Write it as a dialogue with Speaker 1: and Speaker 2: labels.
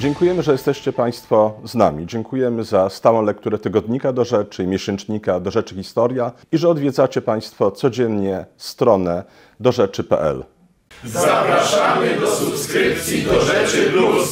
Speaker 1: Dziękujemy, że jesteście Państwo z nami. Dziękujemy za stałą lekturę tygodnika do rzeczy, miesięcznika do rzeczy historia i że odwiedzacie Państwo codziennie stronę dorzeczy.pl.
Speaker 2: Zapraszamy do subskrypcji do rzeczy plus.